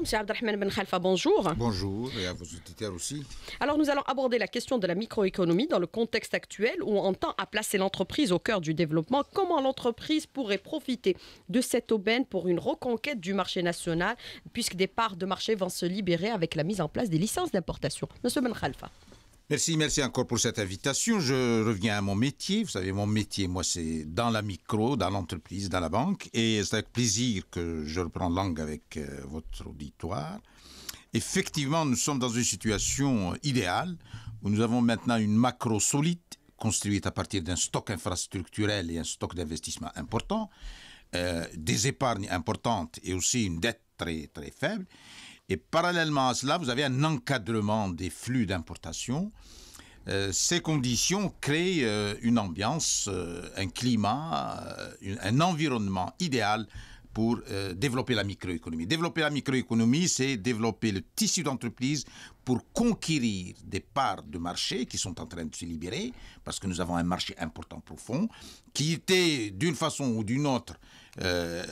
Monsieur Abdelrahman Ben Khalfa, bonjour. Bonjour et à vos auditeurs aussi. Alors nous allons aborder la question de la microéconomie dans le contexte actuel où on tend à placer l'entreprise au cœur du développement. Comment l'entreprise pourrait profiter de cette aubaine pour une reconquête du marché national puisque des parts de marché vont se libérer avec la mise en place des licences d'importation Monsieur Ben Khalfa. Merci, merci encore pour cette invitation. Je reviens à mon métier. Vous savez, mon métier, moi, c'est dans la micro, dans l'entreprise, dans la banque. Et c'est avec plaisir que je reprends langue avec euh, votre auditoire. Effectivement, nous sommes dans une situation euh, idéale où nous avons maintenant une macro solide construite à partir d'un stock infrastructurel et un stock d'investissement important, euh, des épargnes importantes et aussi une dette très, très faible. Et parallèlement à cela, vous avez un encadrement des flux d'importation. Euh, ces conditions créent euh, une ambiance, euh, un climat, un environnement idéal pour euh, développer la microéconomie. Développer la microéconomie, c'est développer le tissu d'entreprise pour conquérir des parts de marché qui sont en train de se libérer, parce que nous avons un marché important profond, qui était d'une façon ou d'une autre euh,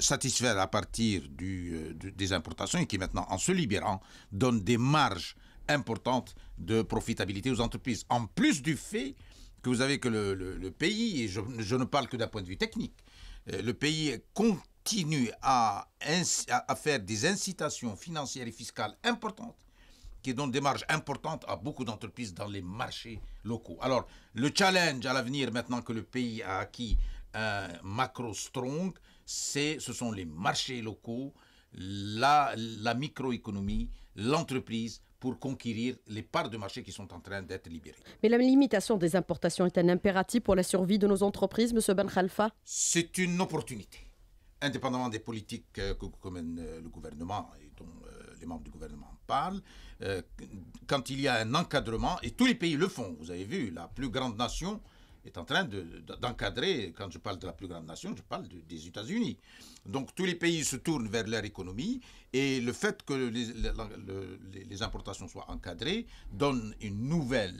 satisfait à partir du, euh, des importations et qui maintenant, en se libérant, donne des marges importantes de profitabilité aux entreprises. En plus du fait que vous avez que le, le, pays, et je, ne parle que d'un point de vue technique, le pays est continue à, à faire des incitations financières et fiscales importantes qui donnent des marges importantes à beaucoup d'entreprises dans les marchés locaux. Alors, le challenge à l'avenir, maintenant que le pays a acquis un macro strong, ce sont les marchés locaux, la, la microéconomie, l'entreprise pour conquérir les parts de marché qui sont en train d'être libérées. Mais la limitation des importations est un impératif pour la survie de nos entreprises, M. Ben Khalfa C'est une opportunité indépendamment des politiques euh, que commène euh, le gouvernement et dont euh, les membres du gouvernement parlent, quand il y a un encadrement, et tous les pays le font, vous avez vu, la plus grande nation est en train d'encadrer, quand je parle de la plus grande nation, je parle des États-Unis. Donc tous les pays se tournent vers leur économie et le fait que les, importations soient encadrées donne une nouvelle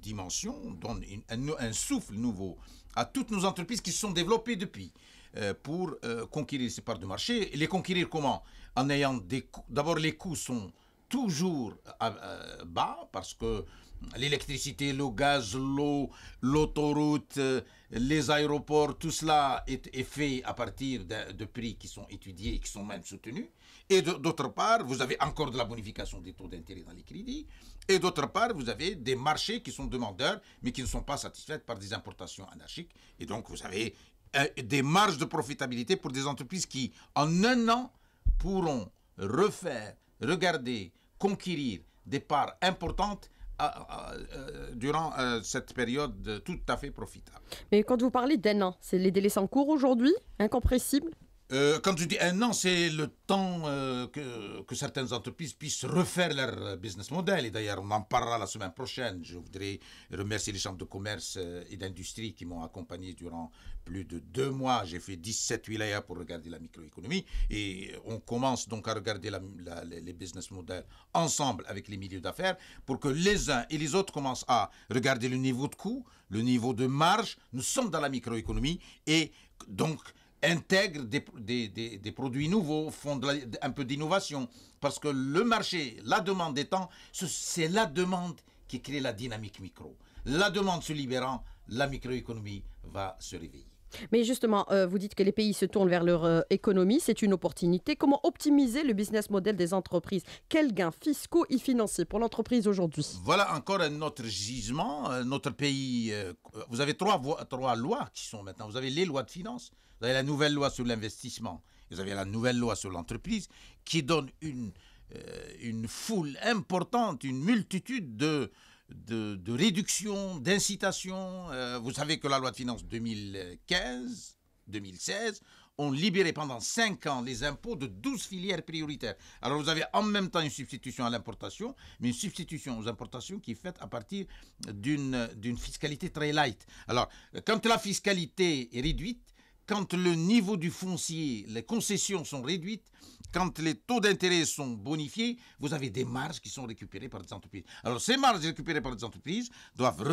dimension, donne un, souffle nouveau à toutes nos entreprises qui se sont développées depuis. Euh, pour euh, conquérir ces parts de marché. les conquérir comment En ayant D'abord, les coûts sont toujours euh, bas parce que l'électricité, le gaz, l'eau, l'autoroute, les aéroports, tout cela est, fait à partir de, de, prix qui sont étudiés et qui sont même soutenus. Et d'autre part, vous avez encore de la bonification des taux d'intérêt dans les crédits. Et d'autre part, vous avez des marchés qui sont demandeurs, mais qui ne sont pas satisfaits par des importations anarchiques. Et donc, vous avez euh, des marges de profitabilité pour des entreprises qui, en un an, pourront refaire, regarder, conquérir des parts importantes euh, euh, durant cette période tout à fait profitable. Mais quand vous parlez d'un an, c'est les délais sans cours aujourd'hui, incompressibles quand euh, je dis un an, c'est le temps euh, que, certaines entreprises puissent refaire leur business model. Et d'ailleurs, on en parlera la semaine prochaine. Je voudrais remercier les chambres de commerce euh, et d'industrie qui m'ont accompagné durant plus de deux mois. J'ai fait 17 wilayas pour regarder la microéconomie. Et on commence donc à regarder les business models ensemble avec les milieux d'affaires pour que les uns et les autres commencent à regarder le niveau de coût, le niveau de marge. Nous sommes dans la microéconomie et donc Intègre des, produits nouveaux, font un peu d'innovation, parce que le marché, la demande étant, c'est la demande qui crée la dynamique micro. La demande se libérant, la microéconomie va se réveiller. Mais justement, euh, vous dites que les pays se tournent vers leur euh, économie, c'est une opportunité. Comment optimiser le business model des entreprises Quels gains fiscaux et financiers pour l'entreprise aujourd'hui Voilà encore un autre gisement. Euh, notre pays, vous avez trois, trois lois qui sont maintenant. Vous avez les lois de finances, vous avez la nouvelle loi sur l'investissement, vous avez la nouvelle loi sur l'entreprise qui donne une, une foule importante, une multitude de de, réduction, d'incitation. Euh, vous savez que la loi de finances 2015, 2016, ont libéré pendant 5 ans les impôts de 12 filières prioritaires. Alors vous avez en même temps une substitution à l'importation, mais une substitution aux importations qui est faite à partir d'une fiscalité très light. Alors quand la fiscalité est réduite, quand le niveau du foncier, les concessions sont réduites, quand les taux d'intérêt sont bonifiés, vous avez des marges qui sont récupérées par les entreprises. Alors ces marges récupérées par les entreprises doivent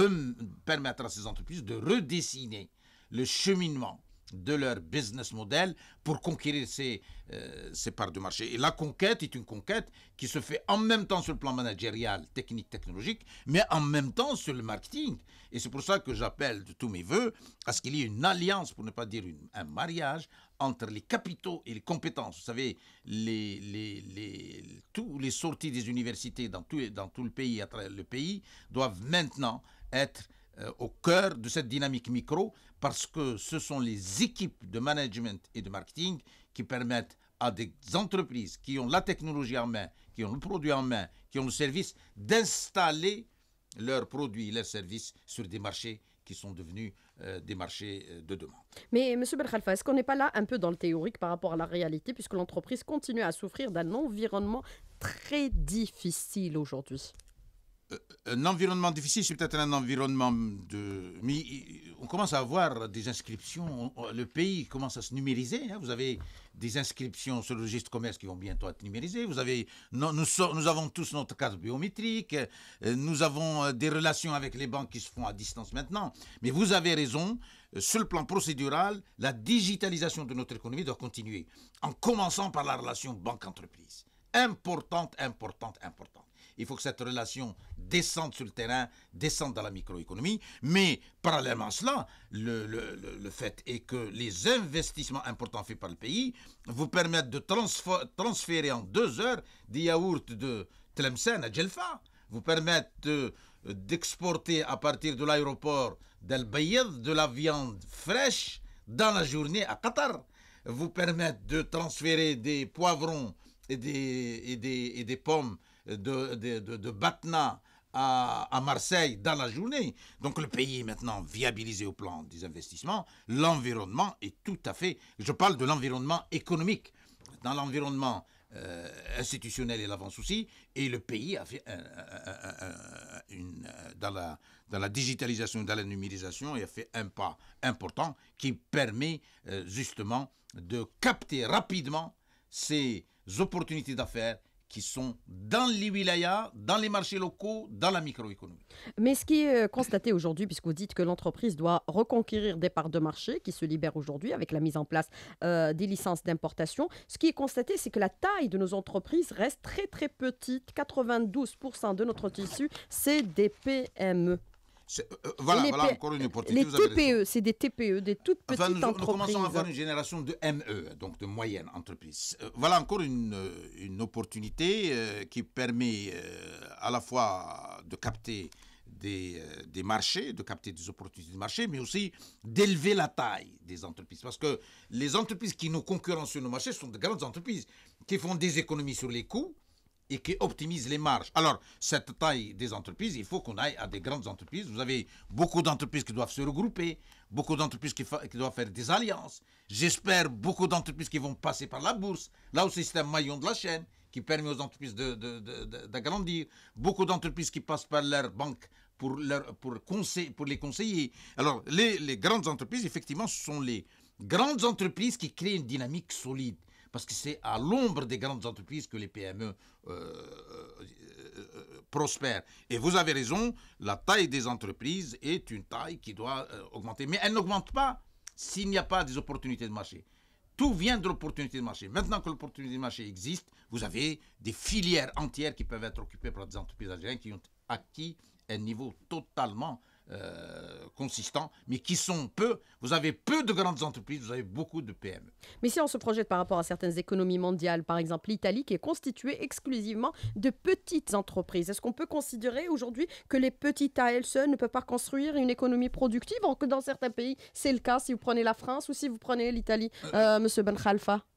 permettre à ces entreprises de redessiner le cheminement de leur business model pour conquérir ces, euh, ces, parts de marché. Et la conquête est une conquête qui se fait en même temps sur le plan managérial, technique, technologique, mais en même temps sur le marketing. Et c'est pour ça que j'appelle de tous mes voeux à ce qu'il y ait une alliance, pour ne pas dire un mariage, entre les capitaux et les compétences. Vous savez, les, les, les, tous les sorties des universités dans tout, dans tout le pays, à travers le pays, doivent maintenant être euh, au cœur de cette dynamique micro parce que ce sont les équipes de management et de marketing qui permettent à des entreprises qui ont la technologie en main, qui ont le produit en main, qui ont le service, d'installer leurs produits, et leurs services sur des marchés qui sont devenus euh, des marchés euh, de demain. Mais M. Belkhalfa, est-ce qu'on n'est pas là un peu dans le théorique par rapport à la réalité, puisque l'entreprise continue à souffrir d'un environnement très difficile aujourd'hui euh, un environnement difficile, c'est peut-être un environnement de. on commence à avoir des inscriptions. Le pays commence à se numériser. Hein. Vous avez des inscriptions sur le registre commerce qui vont bientôt être numérisées. Vous avez, nous, nous avons tous notre carte biométrique. Euh, nous avons euh, des relations avec les banques qui se font à distance maintenant. Mais vous avez raison. Sur le plan procédural, la digitalisation de notre économie doit continuer, en commençant par la relation banque-entreprise. Importante, importante, importante. Il faut que cette relation descende sur le terrain, descende dans la microéconomie. Mais parallèlement à cela, le, fait est que les investissements importants faits par le pays vous permettent de transférer en deux heures des yaourts de Tlemcen à Djelfa, vous permettent euh, d'exporter à partir de l'aéroport d'El Bayed de la viande fraîche dans la journée à Qatar, vous permettent de transférer des poivrons et des, et des, et des pommes de, de, de, Batna à, à, Marseille dans la journée. Donc le pays est maintenant viabilisé au plan des investissements. L'environnement est tout à fait... Je parle de l'environnement économique. Dans l'environnement euh, institutionnel et l'avant aussi, et le pays a fait, une, euh, dans, la, dans la digitalisation, dans la numérisation, et a fait un pas important qui permet euh, justement de capter rapidement ces opportunités d'affaires qui sont dans les wilayas, dans les marchés locaux, dans la microéconomie. Mais ce qui est euh, constaté aujourd'hui, puisque vous dites que l'entreprise doit reconquérir des parts de marché qui se libèrent aujourd'hui avec la mise en place euh, des licences d'importation, ce qui est constaté, c'est que la taille de nos entreprises reste très très petite. 92% de notre tissu, c'est des PME. Euh, euh, voilà, encore une opportunité. Les TPE, c'est des TPE, des toutes petites entreprises. Nous commençons à avoir une génération de ME, donc de moyenne entreprises. Euh, voilà encore une, une opportunité qui permet à la fois de capter des, des, marchés, de capter des opportunités de marché, mais aussi d'élever la taille des entreprises. Parce que les entreprises qui nous concurrencent sur nos marchés sont de grandes entreprises qui font des économies sur les coûts et qui optimise les marges. Alors, cette taille des entreprises, il faut qu'on aille à des grandes entreprises. Vous avez beaucoup d'entreprises qui doivent se regrouper, beaucoup d'entreprises qui, doivent faire des alliances. J'espère beaucoup d'entreprises qui vont passer par la bourse. Là aussi, c'est un maillon de la chaîne qui permet aux entreprises d'agrandir. De, de, beaucoup d'entreprises qui passent par leur banque pour, leur, pour, conseil, pour les conseiller. Alors, les, les grandes entreprises, effectivement, ce sont les grandes entreprises qui créent une dynamique solide parce que c'est à l'ombre des grandes entreprises que les PME euh, euh, euh, prospèrent. Et vous avez raison, la taille des entreprises est une taille qui doit augmenter. Mais elle n'augmente pas s'il n'y a pas des opportunités de marché. Tout vient de l'opportunité de marché. Maintenant que l'opportunité de marché existe, vous avez des filières entières qui peuvent être occupées par des entreprises algériennes qui ont acquis un niveau totalement euh, consistants, mais qui sont peu. Vous avez peu de grandes entreprises, vous avez beaucoup de PME. Mais si on se projette par rapport à certaines économies mondiales, par exemple l'Italie, qui est constituée exclusivement de petites entreprises, est-ce qu'on peut considérer aujourd'hui que les petites à elles seules ne peuvent pas construire une économie productive, alors que dans certains pays, c'est le cas, si vous prenez la France ou si vous prenez l'Italie, euh, euh, Monsieur Ben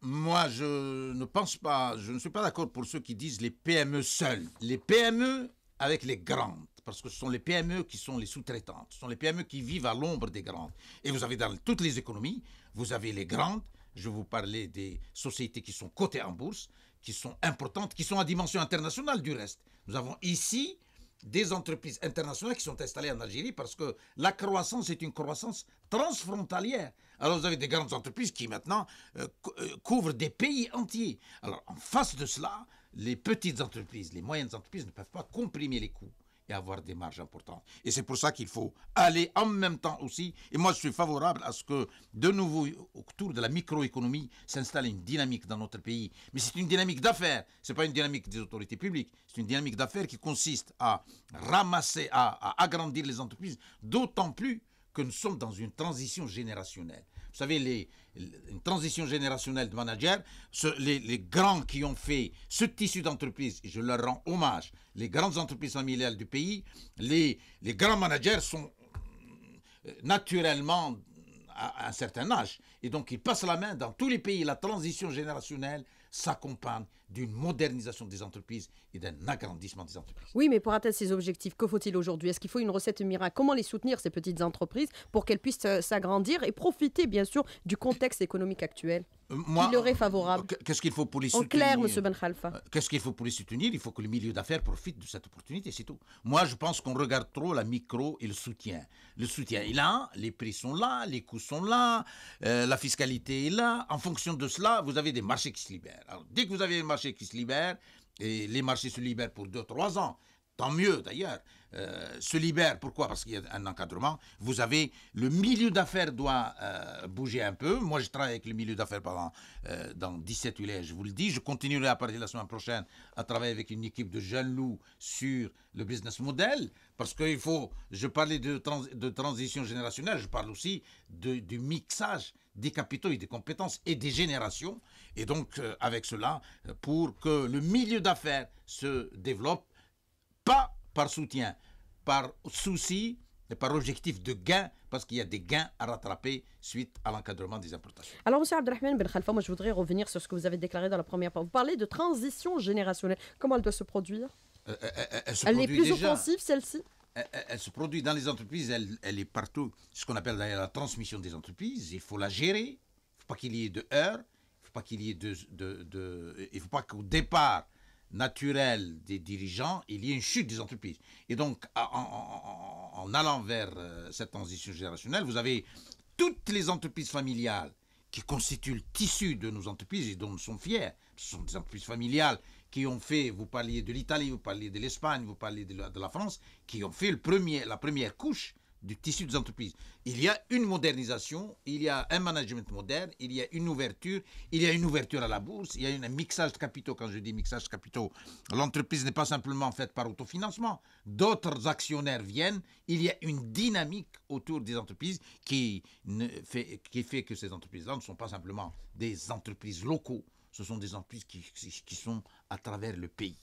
Moi, je ne pense pas, je ne suis pas d'accord pour ceux qui disent les PME seules. Les PME avec les grandes parce que ce sont les PME qui sont les sous-traitantes, ce sont les PME qui vivent à l'ombre des grandes. Et vous avez dans toutes les économies, vous avez les grandes, je vous parlais des sociétés qui sont cotées en bourse, qui sont importantes, qui sont à dimension internationale du reste. Nous avons ici des entreprises internationales qui sont installées en Algérie parce que la croissance est une croissance transfrontalière. Alors vous avez des grandes entreprises qui maintenant euh, euh, couvrent des pays entiers. Alors en face de cela, les petites entreprises, les moyennes entreprises ne peuvent pas comprimer les coûts et avoir des marges importantes. Et c'est pour ça qu'il faut aller en même temps aussi, et moi je suis favorable à ce que de nouveau autour de la microéconomie s'installe une dynamique dans notre pays. Mais c'est une dynamique d'affaires, ce n'est pas une dynamique des autorités publiques, c'est une dynamique d'affaires qui consiste à ramasser, à, à agrandir les entreprises, d'autant plus que nous sommes dans une transition générationnelle. Vous savez, les, une transition générationnelle de managers, les, grands qui ont fait ce tissu d'entreprise, je leur rends hommage, les grandes entreprises familiales du pays, les, grands managers sont euh, naturellement à un certain âge. Et donc, ils passent la main dans tous les pays. La transition générationnelle s'accompagne d'une modernisation des entreprises et d'un agrandissement des entreprises. Oui, mais pour atteindre ces objectifs, que faut-il aujourd'hui Est-ce qu'il faut une recette miracle Comment les soutenir, ces petites entreprises, pour qu'elles puissent euh, s'agrandir et profiter, bien sûr, du contexte économique actuel moi, favorable. Qu'est-ce qu'il faut pour les soutenir clair, Ben euh, Qu'est-ce qu'il faut pour les soutenir Il faut que le milieu d'affaires profite de cette opportunité, c'est tout. Moi, je pense qu'on regarde trop la micro et le soutien. Le soutien est là, les prix sont là, les coûts sont là, euh, la fiscalité est là. En fonction de cela, vous avez des marchés qui se libèrent. dès que vous avez un marché qui se libère, et les marchés se libèrent pour 2-3 ans, tant mieux d'ailleurs, euh, se libère Pourquoi Parce qu'il y a un encadrement. Vous avez le milieu d'affaires doit euh, bouger un peu. Moi, je travaille avec le milieu d'affaires pendant euh, dans 17 hulets, je vous le dis. Je continuerai à partir de la semaine prochaine à travailler avec une équipe de jeunes loups sur le business model. Parce qu'il faut, je parlais de, transition générationnelle, je parle aussi du mixage des capitaux et des compétences et des générations. Et donc, avec cela, pour que le milieu d'affaires se développe pas par soutien, par souci par objectif de gain, parce qu'il y a des gains à rattraper suite à l'encadrement des importations. Alors, M. Abdelrahman Ben Khalfa, moi, je voudrais revenir sur ce que vous avez déclaré dans la première part. Vous parlez de transition générationnelle. Comment elle doit se produire euh, euh, euh, Elle, est plus offensive, celle-ci elle, se produit dans les entreprises, elle, est partout. Ce qu'on appelle la transmission des entreprises, il faut la gérer. Il ne faut pas qu'il y ait de heurts, il ne faut pas qu'il y ait de, de... Il ne faut pas qu'au départ, naturel des dirigeants, il y a une chute des entreprises. Et donc, en, allant vers euh, cette transition générationnelle, vous avez toutes les entreprises familiales qui constituent le tissu de nos entreprises et dont nous sommes fiers. Ce sont des entreprises familiales qui ont fait, vous parliez de l'Italie, vous parliez de l'Espagne, vous parliez de la, de la, France, qui ont fait le premier, la première couche du tissu des entreprises. Il y a une modernisation, il y a un management moderne, il y a une ouverture, il y a une ouverture à la bourse, il y a un mixage de capitaux. Quand je dis mixage de capitaux, l'entreprise n'est pas simplement faite par autofinancement. D'autres actionnaires viennent, il y a une dynamique autour des entreprises qui, fait, qui fait que ces entreprises-là ne sont pas simplement des entreprises locaux, ce sont des entreprises qui sont à travers le pays.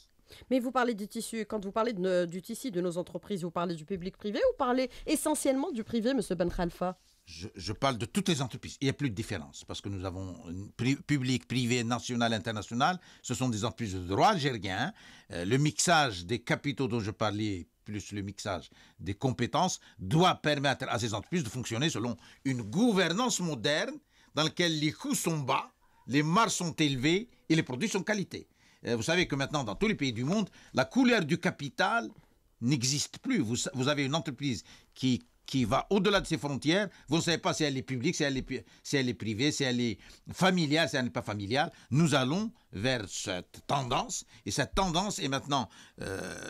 Mais vous parlez du tissu, quand vous parlez du tissu de nos entreprises, vous parlez du public-privé ou parlez essentiellement du privé, Monsieur Ben Khalfa je, parle de toutes les entreprises. Il n'y a plus de différence parce que nous avons public, privé, national, international. Ce sont des entreprises de droit algérien. Euh, le mixage des capitaux dont je parlais, plus le mixage des compétences, doit permettre à ces entreprises de fonctionner selon une gouvernance moderne dans laquelle les coûts sont bas, les marges sont élevées et les produits sont qualité. Euh, vous savez que maintenant, dans tous les pays du monde, la couleur du capital n'existe plus. Vous, avez une entreprise qui qui va au-delà de ses frontières. Vous ne savez pas si elle est publique, si elle est, privée, si elle est familiale, si elle n'est pas familiale. Nous allons vers cette tendance. Et cette tendance est maintenant, euh,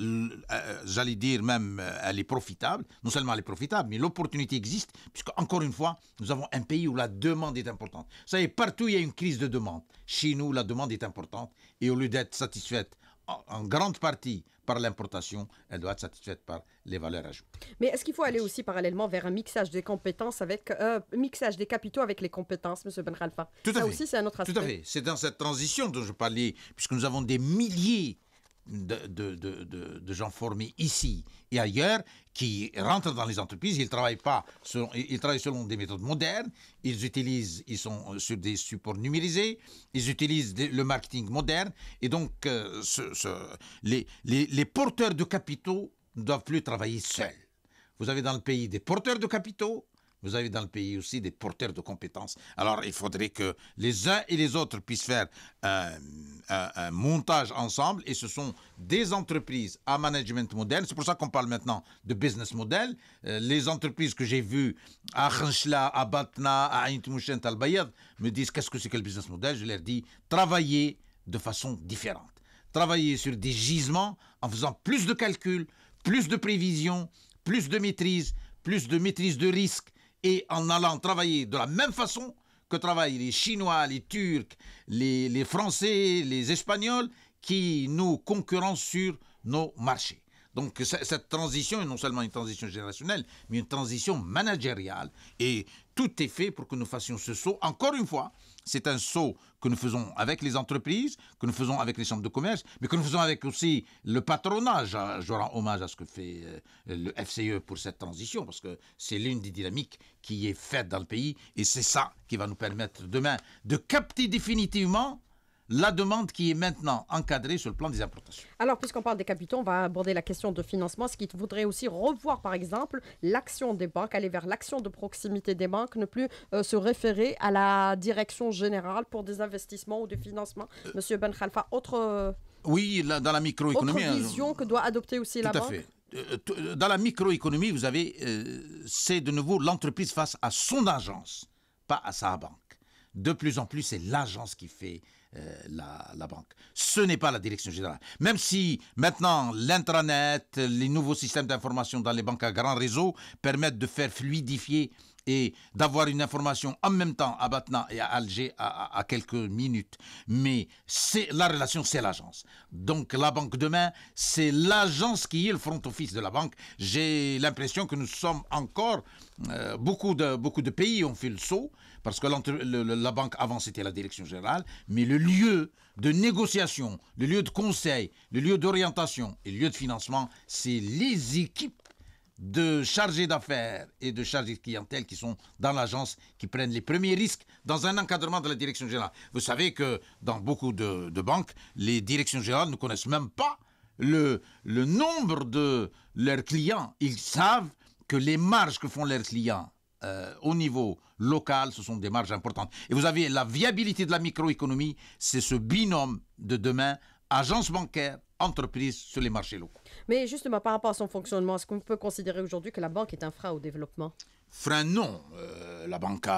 euh, j'allais dire même, euh, elle est profitable. Non seulement elle est profitable, mais l'opportunité existe, puisque, encore une fois, nous avons un pays où la demande est importante. Vous savez, partout, il y a une crise de demande. Chez nous, la demande est importante. Et au lieu d'être satisfaite en grande partie par l'importation, elle doit être satisfaite par les valeurs ajoutées. Mais est-ce qu'il faut aller aussi parallèlement vers un mixage des compétences avec euh, mixage des capitaux avec les compétences, M. Benralfa Tout à Ça aussi, c'est un autre Tout à fait. C'est dans cette transition dont je parlais, puisque nous avons des milliers de, gens formés ici et ailleurs qui rentrent dans les entreprises. Ils travaillent pas, ils travaillent selon des méthodes modernes. Ils utilisent, ils sont euh, sur des supports numérisés. Ils utilisent le marketing moderne. Et donc, euh, les, porteurs de capitaux ne doivent plus travailler seuls. Vous avez dans le pays des porteurs de capitaux, vous avez dans le pays aussi des porteurs de compétences. Alors, il faudrait que les uns et les autres puissent faire un, montage ensemble. Et ce sont des entreprises à management modèle. C'est pour ça qu'on parle maintenant de business model. Euh, les entreprises que j'ai vues à Khanchla, à Batna, à Ain al Bayad me disent qu'est-ce que c'est que le business model. Je leur dis travailler de façon différente. Travailler sur des gisements en faisant plus de calculs, plus de prévisions, plus de maîtrise, plus de maîtrise de risque et en allant travailler de la même façon que travaillent les Chinois, les Turcs, les, Français, les Espagnols, qui nous concurrencent sur nos marchés. Donc cette transition est non seulement une transition générationnelle, mais une transition managériale. Et tout est fait pour que nous fassions ce saut, encore une fois, c'est un saut que nous faisons avec les entreprises, que nous faisons avec les chambres de commerce, mais que nous faisons avec aussi le patronage. Ah, je rends hommage à ce que fait euh, le FCE pour cette transition, parce que c'est l'une des dynamiques qui est faite dans le pays, et c'est ça qui va nous permettre demain de capter définitivement la demande qui est maintenant encadrée sur le plan des importations. Alors, puisqu'on parle des capitaux, on va aborder la question de financement, ce qui voudrait aussi revoir, par exemple, l'action des banques, aller vers l'action de proximité des banques, ne plus euh, se référer à la direction générale pour des investissements ou des financements. Euh, Monsieur Ben Khalfa, autre... Euh, oui, dans la microéconomie. Hein, vision que doit adopter aussi tout la à Fait dans la microéconomie, vous avez, c'est de nouveau l'entreprise face à son agence, pas à sa banque. De plus en plus, c'est l'agence qui fait euh, la, banque. Ce n'est pas la direction générale. Même si maintenant l'intranet, les nouveaux systèmes d'information dans les banques à grand réseau permettent de faire fluidifier et d'avoir une information en même temps à Batna et à Alger à, quelques minutes. Mais c'est la relation, c'est l'agence. Donc la banque demain, c'est l'agence qui est le front office de la banque. J'ai l'impression que nous sommes encore euh, beaucoup de beaucoup de pays ont fait le saut parce que la banque avant c'était la direction générale, mais le lieu de négociation, le lieu de conseil, le lieu d'orientation et le lieu de financement, c'est les équipes de chargés d'affaires et de chargés de clientèle qui sont dans l'agence, qui prennent les premiers risques dans un encadrement de la direction générale. Vous savez que dans beaucoup de, banques, les directions générales ne connaissent même pas le nombre de leurs clients. Ils savent que les marges que font leurs clients euh, au niveau local, ce sont des marges importantes. Et vous avez la viabilité de la microéconomie, c'est ce binôme de demain, agence bancaire, entreprise sur les marchés locaux. Mais justement, par rapport à son fonctionnement, est-ce qu'on peut considérer aujourd'hui que la banque est un frein au développement Frein, non. Euh, la banque,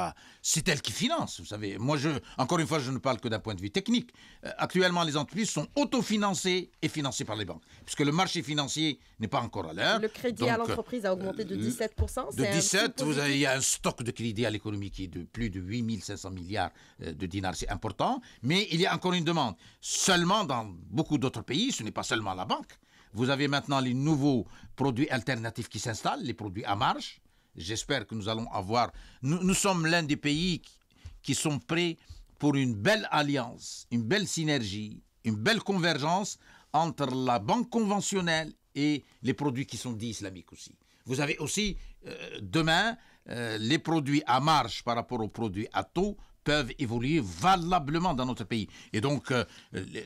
c'est elle qui finance, vous savez. Moi, je, encore une fois, je ne parle que d'un point de vue technique. Euh, actuellement, les entreprises sont autofinancées et financées par les banques, puisque le marché financier n'est pas encore à l'heure. Le crédit à l'entreprise a augmenté de 17 euh, De 17, vous il y a un stock de crédit à l'économie qui est de plus de 8500 milliards de dinars, c'est important. Mais il y a encore une demande. Seulement, dans beaucoup d'autres pays, ce n'est pas seulement la banque. Vous avez maintenant les nouveaux produits alternatifs qui s'installent, les produits à marge J'espère que nous allons avoir. Nous, sommes l'un des pays qui, sont prêts pour une belle alliance, une belle synergie, une belle convergence entre la banque conventionnelle et les produits qui sont dits islamiques aussi. Vous avez aussi euh, demain euh, les produits à marge par rapport aux produits à taux peuvent évoluer valablement dans notre pays. Et donc euh,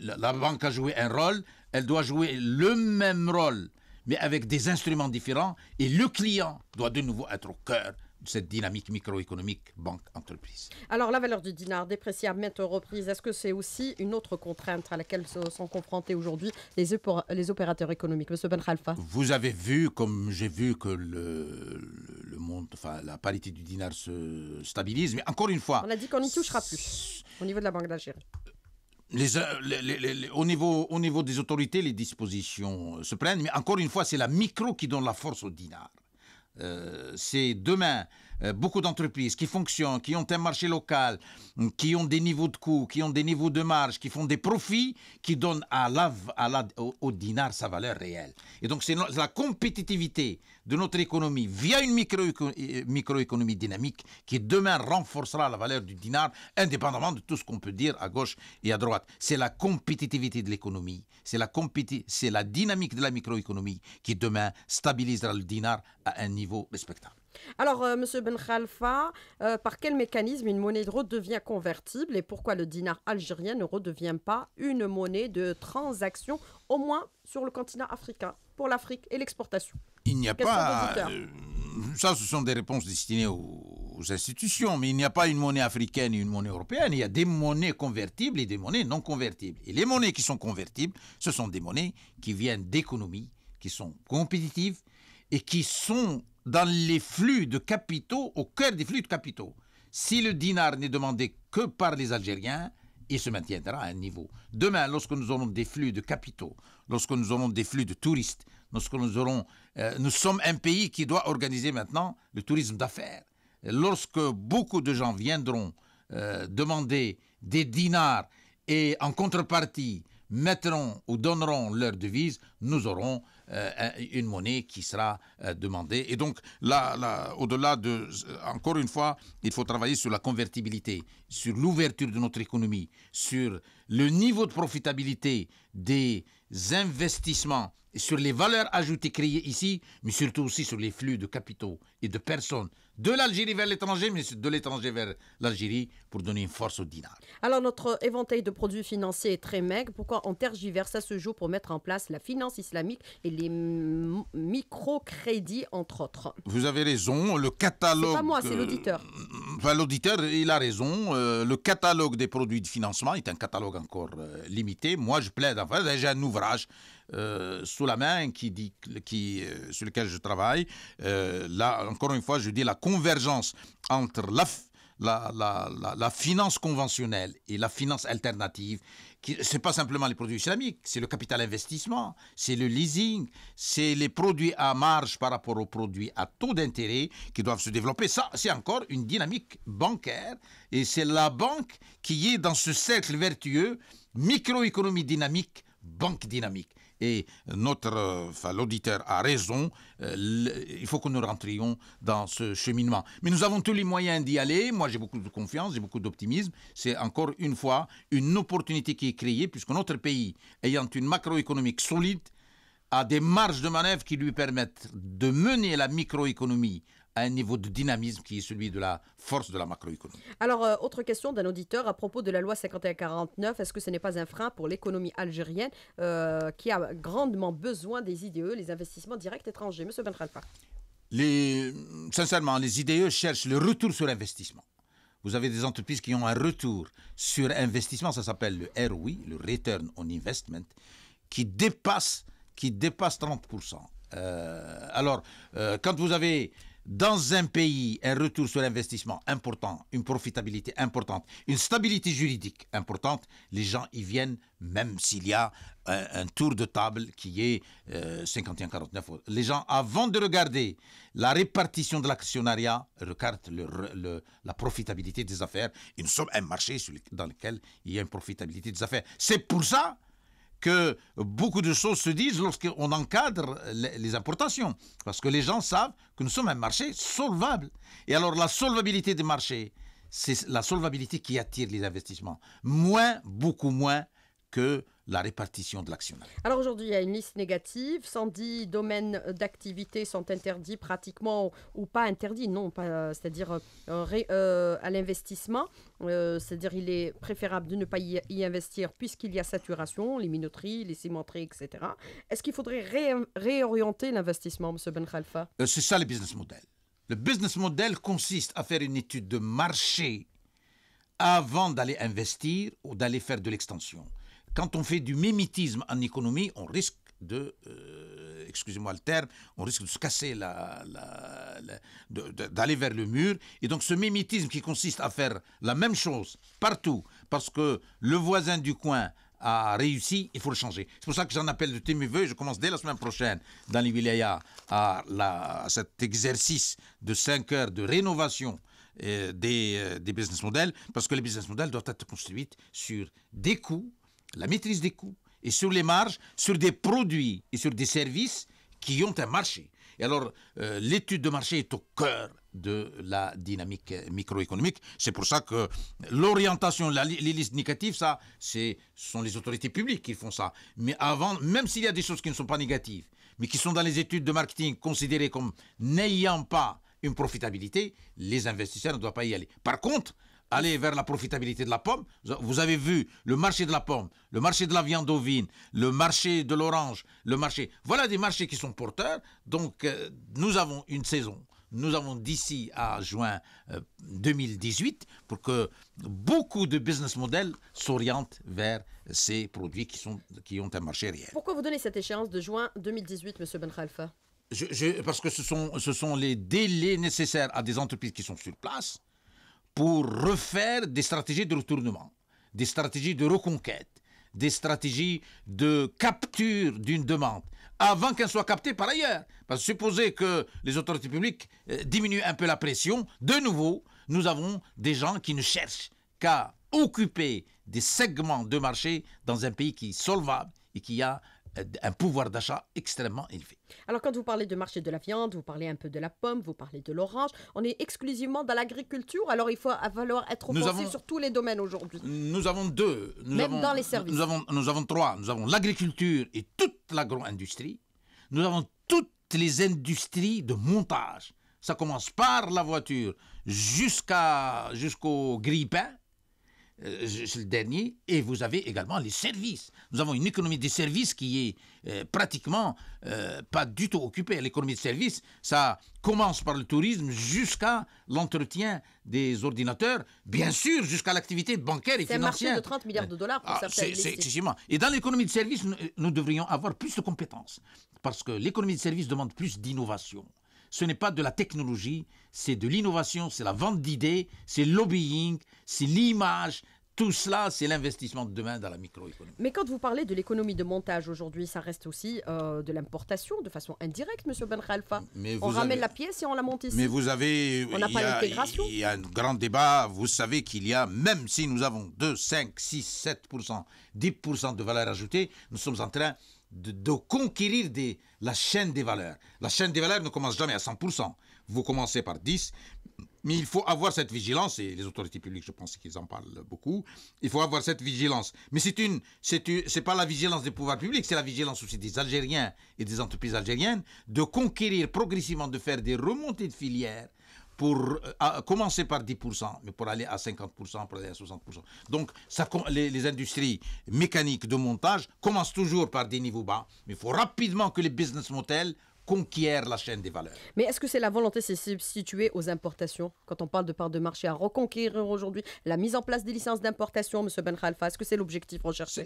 la banque a joué un rôle, elle doit jouer le même rôle mais avec des instruments différents. Et le client doit de nouveau être au cœur de cette dynamique microéconomique banque-entreprise. Alors la valeur du dinar dépréciée à maintes reprises, est-ce que c'est aussi une autre contrainte à laquelle sont confrontés aujourd'hui les, les opérateurs économiques Monsieur Ben Khalfa Vous avez vu, comme j'ai vu, que le, le monde, enfin la parité du dinar se stabilise, mais encore une fois... On a dit qu'on n'y touchera plus au niveau de la Banque d'Algérie. Euh, au, niveau, au niveau des autorités, les dispositions euh, se prennent, mais encore une fois, c'est la micro qui donne la force au dinar. Euh, c'est demain euh, beaucoup d'entreprises qui fonctionnent, qui ont un marché local, mm, qui ont des niveaux de coûts, qui ont des niveaux de marge, qui font des profits, qui donnent à au, dinar sa valeur réelle. Et donc c'est la compétitivité de notre économie via une euh, microéconomie dynamique qui demain renforcera la valeur du dinar indépendamment de tout ce qu'on peut dire à gauche et à droite. C'est la compétitivité de l'économie, c'est la dynamique de la microéconomie qui demain stabilisera le dinar à un niveau respectable. Alors, euh, Monsieur Ben Khalfa, euh, par quel mécanisme une monnaie redevient convertible et pourquoi le dinar algérien ne redevient pas une monnaie de transaction, au moins sur le continent africain, pour l'Afrique et l'exportation Il n'y a pas. Euh, ça, ce sont des réponses destinées aux, aux institutions, mais il n'y a pas une monnaie africaine et une monnaie européenne. Il y a des monnaies convertibles et des monnaies non convertibles. Et les monnaies qui sont convertibles, ce sont des monnaies qui viennent d'économies, qui sont compétitives et qui sont dans les flux de capitaux, au cœur des flux de capitaux. Si le dinar n'est demandé que par les Algériens, il se maintiendra à un niveau. Demain, lorsque nous aurons des flux de capitaux, lorsque nous aurons des flux de touristes, lorsque nous aurons, euh, nous sommes un pays qui doit organiser maintenant le tourisme d'affaires. Lorsque beaucoup de gens viendront euh, demander des dinars et en contrepartie mettront ou donneront leur devise, nous aurons euh, une monnaie qui sera euh, demandée. Et donc, là, au-delà de, euh, encore une fois, il faut travailler sur la convertibilité, sur l'ouverture de notre économie, sur le niveau de profitabilité des investissements, sur les valeurs ajoutées créées ici, mais surtout aussi sur les flux de capitaux et de personnes de l'Algérie vers l'étranger, mais de l'étranger vers l'Algérie pour donner une force au dinar. Alors, notre éventail de produits financiers est très maigre. Pourquoi on tergiverse à ce jour pour mettre en place la finance islamique et les microcrédits, entre autres Vous avez raison. Le catalogue. pas moi, c'est euh, l'auditeur. l'auditeur, il a raison. Euh, le catalogue des produits de financement est un catalogue encore euh, limité. Moi, je plaide. Enfin, j'ai un ouvrage euh, sous la main qui dit, qui, euh, sur lequel je travaille. Euh, là, encore une fois, je dis la convergence entre la, la, la, la finance conventionnelle et la finance alternative, ce n'est pas simplement les produits islamiques, c'est le capital investissement, c'est le leasing, c'est les produits à marge par rapport aux produits à taux d'intérêt qui doivent se développer. Ça, c'est encore une dynamique bancaire et c'est la banque qui est dans ce cercle vertueux microéconomie dynamique, banque dynamique et notre l'auditeur a raison, euh, il faut que nous rentrions dans ce cheminement. Mais nous avons tous les moyens d'y aller. Moi, j'ai beaucoup de confiance, j'ai beaucoup d'optimisme. C'est encore une fois une opportunité qui est créée, puisque notre pays, ayant une macroéconomie solide, a des marges de manœuvre qui lui permettent de mener la microéconomie à un niveau de dynamisme qui est celui de la force de la macroéconomie. Alors, euh, autre question d'un auditeur à propos de la loi 5149. Est-ce que ce n'est pas un frein pour l'économie algérienne euh, qui a grandement besoin des IDE, les investissements directs étrangers Monsieur Benralfa. Les, euh, sincèrement, les IDE cherchent le retour sur investissement. Vous avez des entreprises qui ont un retour sur investissement, ça s'appelle le ROI, le Return on Investment, qui dépasse, qui dépasse 30%. alors, quand vous avez dans un pays un retour sur l'investissement important, une profitabilité importante, une stabilité juridique importante, les gens y viennent même s'il y a un, tour de table qui est 51-49. Euh, les gens, avant de regarder la répartition de l'actionnariat, regardent la profitabilité des affaires, Nous sommes un marché dans lequel il y a une profitabilité des affaires. C'est pour ça que beaucoup de choses se disent lorsqu'on encadre les importations. Parce que les gens savent que nous sommes un marché solvable. Et alors la solvabilité des marchés, c'est la solvabilité qui attire les investissements. Moins, beaucoup moins que la répartition de l'actionnaire. Alors aujourd'hui, il y a une liste négative. 110 domaines d'activité sont interdits pratiquement ou pas interdits, non, euh, c'est-à-dire euh, euh, à l'investissement. c'est-à-dire il est préférable de ne pas y, investir puisqu'il y a saturation, les minoteries, les cimenteries, etc. Est-ce qu'il faudrait réorienter l'investissement, M. Ben Khalfa C'est ça le business model. Le business model consiste à faire une étude de marché avant d'aller investir ou d'aller faire de l'extension quand on fait du mimétisme en économie, on risque de, euh, excusez-moi le terme, on risque de se casser, la, d'aller vers le mur. Et donc ce mimétisme qui consiste à faire la même chose partout, parce que le voisin du coin a réussi, il faut le changer. C'est pour ça que j'en appelle de tes et je commence dès la semaine prochaine dans les wilayas à, cet exercice de 5 heures de rénovation euh, des, euh, des business models, parce que les business models doivent être construits sur des coûts la maîtrise des coûts et sur les marges, sur des produits et sur des services qui ont un marché. Et alors, euh, l'étude de marché est au cœur de la dynamique microéconomique. C'est pour ça que l'orientation, les listes négatives, ça, ce sont les autorités publiques qui font ça. Mais avant, même s'il y a des choses qui ne sont pas négatives, mais qui sont dans les études de marketing considérées comme n'ayant pas une profitabilité, les investisseurs ne doivent pas y aller. Par contre, aller vers la profitabilité de la pomme. Vous avez vu le marché de la pomme, le marché de la viande ovine, le marché de l'orange, le marché. Voilà des marchés qui sont porteurs. Donc, euh, nous avons une saison. Nous avons d'ici à juin 2018 euh, pour que beaucoup de business models s'orientent vers ces produits qui, sont, qui ont un marché réel. Pourquoi vous donnez cette échéance de juin 2018, M. Ben je, parce que ce sont, ce sont les délais nécessaires à des entreprises qui sont sur place pour refaire des stratégies de retournement, des stratégies de reconquête, des stratégies de capture d'une demande, avant qu'elle soit captée par ailleurs. Parce que supposer que les autorités publiques euh, diminuent un peu la pression, de nouveau, nous avons des gens qui ne cherchent qu'à occuper des segments de marché dans un pays qui est solvable et qui a un pouvoir d'achat extrêmement élevé. Alors quand vous parlez de marché de la viande, vous parlez un peu de la pomme, vous parlez de l'orange, on est exclusivement dans l'agriculture, alors il faut valoir être offensif sur tous les domaines aujourd'hui. Nous avons deux. Même dans les services. Nous avons, trois. Nous avons l'agriculture et toute l'agro-industrie. Nous avons toutes les industries de montage. Ça commence par la voiture jusqu'à, jusqu'au grille-pain c'est euh, le dernier, et vous avez également les services. Nous avons une économie des services qui est euh, pratiquement euh, pas du tout occupée. L'économie des services, ça commence par le tourisme jusqu'à l'entretien des ordinateurs, bien sûr jusqu'à l'activité bancaire et financière. C'est un marché de 30 milliards de dollars pour ah, Et dans l'économie de services, nous, devrions avoir plus de compétences, parce que l'économie de services demande plus d'innovation ce n'est pas de la technologie, c'est de l'innovation, c'est la vente d'idées, c'est lobbying, c'est l'image, tout cela, c'est l'investissement de demain dans la microéconomie. Mais quand vous parlez de l'économie de montage aujourd'hui, ça reste aussi euh, de l'importation de façon indirecte, Monsieur Ben on ramène la pièce et on la monte ici. Mais vous avez. On n'a pas l'intégration. Il y a un grand débat. Vous savez qu'il y a, même si nous avons 2, 5, 6, 7 10 de valeur ajoutée, nous sommes en train de, conquérir des, la chaîne des valeurs. La chaîne des valeurs ne commence jamais à 100% vous commencez par 10, mais il faut avoir cette vigilance, et les autorités publiques, je pense qu'ils en parlent beaucoup, il faut avoir cette vigilance. Mais c'est une, c'est pas la vigilance des pouvoirs publics, c'est la vigilance aussi des Algériens et des entreprises algériennes de conquérir progressivement, de faire des remontées de filières pour euh, commencer par 10%, mais pour aller à 50%, pour aller à 60%. Donc, ça, les, les, industries mécaniques de montage commencent toujours par des niveaux bas, mais il faut rapidement que les business models conquiert la chaîne des valeurs. Mais est-ce que c'est la volonté de se substituer aux importations Quand on parle de part de marché à reconquérir aujourd'hui, la mise en place des licences d'importation, M. Ben est-ce que c'est l'objectif recherché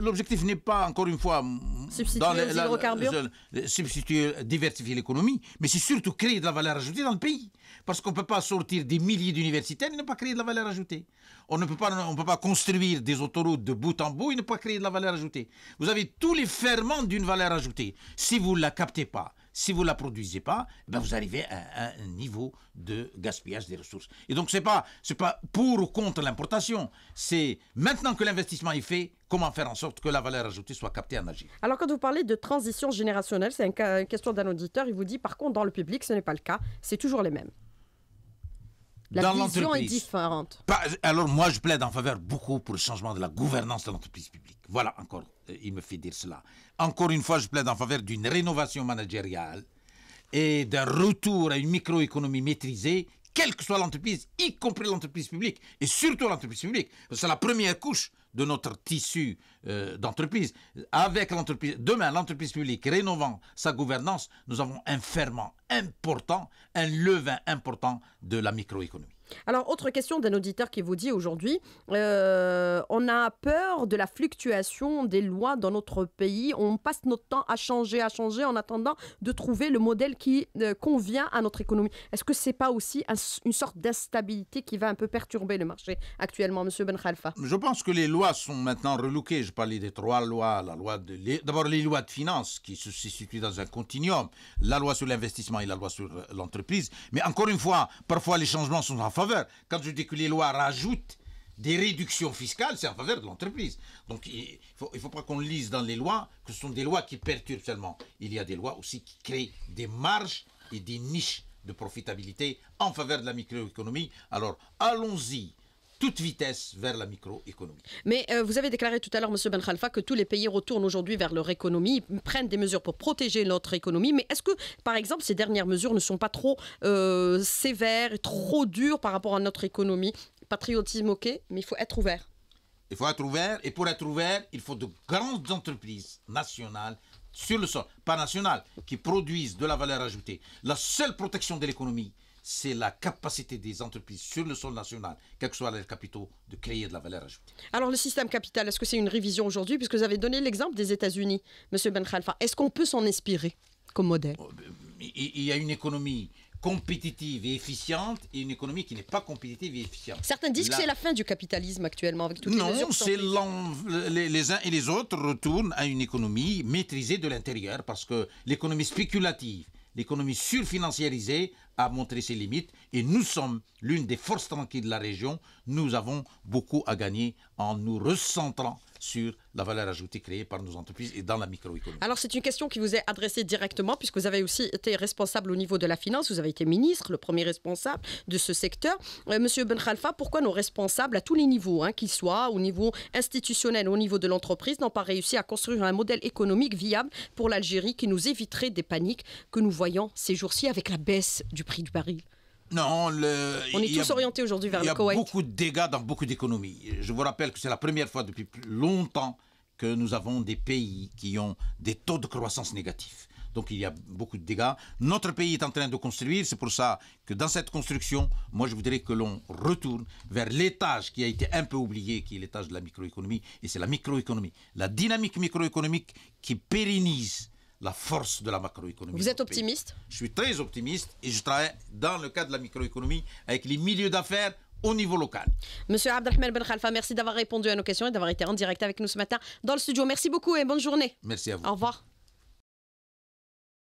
L'objectif n'est pas, encore une fois, substituer dans les, hydrocarbures euh, substituer, euh, diversifier l'économie, mais c'est surtout créer de la valeur ajoutée dans le pays. Parce qu'on ne peut pas sortir des milliers d'universitaires et ne pas créer de la valeur ajoutée. On ne peut pas, on peut pas construire des autoroutes de bout en bout et ne pas créer de la valeur ajoutée. Vous avez tous les ferments d'une valeur ajoutée. Si vous ne la captez pas, si vous ne la produisez pas, eh ben, vous arrivez à un niveau de gaspillage des ressources. Et donc, ce n'est pas, pas pour ou contre l'importation. C'est maintenant que l'investissement est fait, comment faire en sorte que la valeur ajoutée soit captée en agir. Alors, quand vous parlez de transition générationnelle, c'est une question d'un auditeur. Il vous dit, par contre, dans le public, ce n'est pas le cas. C'est toujours les mêmes. La est différente. alors moi, je plaide en faveur beaucoup pour le changement de la gouvernance de l'entreprise publique. Voilà encore euh, il me fait dire cela. Encore une fois, je plaide en faveur d'une rénovation managériale et d'un retour à une microéconomie maîtrisée, quelle que soit l'entreprise, y compris l'entreprise publique, et surtout l'entreprise publique. C'est la première couche de notre tissu euh, d'entreprise. Avec l'entreprise, demain, l'entreprise publique rénovant sa gouvernance, nous avons un ferment important, un levain important de la microéconomie. Alors, autre question d'un auditeur qui vous dit aujourd'hui, euh, on a peur de la fluctuation des lois dans notre pays. On passe notre temps à changer, à changer en attendant de trouver le modèle qui euh, convient à notre économie. Est-ce que c'est pas aussi une sorte d'instabilité qui va un peu perturber le marché actuellement, Monsieur Ben Khalfa Je pense que les lois sont maintenant relookées. Je parlais des trois lois. La loi D'abord, les lois de finances qui se situent dans un continuum. La loi sur l'investissement et la loi sur euh, l'entreprise. Mais encore une fois, parfois les changements sont en faveur. Quand je dis que les lois rajoutent des réductions fiscales, c'est en faveur de l'entreprise. Donc il ne il faut pas qu'on lise dans les lois que ce sont des lois qui perturbent seulement. Il y a des lois aussi qui créent des marges et des niches de profitabilité en faveur de la microéconomie. Alors allons-y toute vitesse vers la microéconomie. Mais euh, vous avez déclaré tout à l'heure, M. Ben Khalfa, que tous les pays retournent aujourd'hui vers leur économie, prennent des mesures pour protéger notre économie. Mais est-ce que, par exemple, ces dernières mesures ne sont pas trop euh, sévères, trop dures par rapport à notre économie Patriotisme, ok, mais il faut être ouvert. Il faut être ouvert, et pour être ouvert, il faut de grandes entreprises nationales sur le sol, pas nationales, qui produisent de la valeur ajoutée. La seule protection de l'économie, c'est la capacité des entreprises sur le sol national, quels que soient leurs capitaux, de créer de la valeur ajoutée. Alors le système capital, est-ce que c'est une révision aujourd'hui Puisque vous avez donné l'exemple des États-Unis, M. Ben Khalfa, est-ce qu'on peut s'en inspirer comme modèle oh, ben, Il y a une économie compétitive et efficiente et une économie qui n'est pas compétitive et efficiente. Certains disent que c'est la fin du capitalisme actuellement avec toutes les Non, les, uns et les autres retournent à une économie maîtrisée de l'intérieur parce que l'économie spéculative l'économie surfinanciarisée a montré ses limites et nous sommes l'une des forces tranquilles de la région. Nous avons beaucoup à gagner en nous recentrant sur la valeur ajoutée créée par nos entreprises et dans la microéconomie. Alors c'est une question qui vous est adressée directement puisque vous avez aussi été responsable au niveau de la finance, vous avez été ministre, le premier responsable de ce secteur. Euh, Monsieur Ben Khalfa, pourquoi nos responsables à tous les niveaux, hein, qu'ils soient au niveau institutionnel, au niveau de l'entreprise, n'ont pas réussi à construire un modèle économique viable pour l'Algérie qui nous éviterait des paniques que nous voyons ces jours-ci avec la baisse du prix du baril non, on est tous orientés aujourd'hui vers le Koweït. Il y a beaucoup de dégâts dans beaucoup d'économies. Je vous rappelle que c'est la première fois depuis longtemps que nous avons des pays qui ont des taux de croissance négatifs. Donc il y a beaucoup de dégâts. Notre pays est en train de construire, c'est pour ça que dans cette construction, moi je voudrais que l'on retourne vers l'étage qui a été un peu oublié, qui est l'étage de la microéconomie, et c'est la microéconomie. La dynamique microéconomique qui pérennise la force de la macroéconomie. Vous êtes optimiste Je suis très optimiste et je travaille dans le cadre de la microéconomie avec les milieux d'affaires au niveau local. Monsieur Abdelhamel Ben Khalfa, merci d'avoir répondu à nos questions et d'avoir été en direct avec nous ce matin dans le studio. Merci beaucoup et bonne journée. Merci à vous. Au revoir.